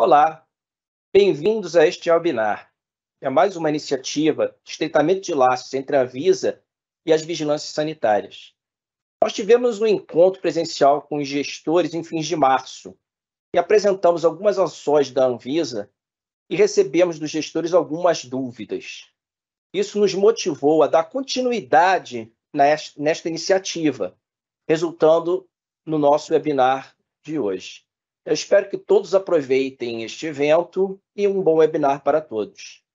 Olá, bem-vindos a este webinar. É mais uma iniciativa de estreitamento de laços entre a Visa e as vigilâncias sanitárias. Nós tivemos um encontro presencial com os gestores em fins de março e apresentamos algumas ações da Anvisa e recebemos dos gestores algumas dúvidas. Isso nos motivou a dar continuidade nesta iniciativa, resultando no nosso webinar de hoje. Eu espero que todos aproveitem este evento e um bom webinar para todos.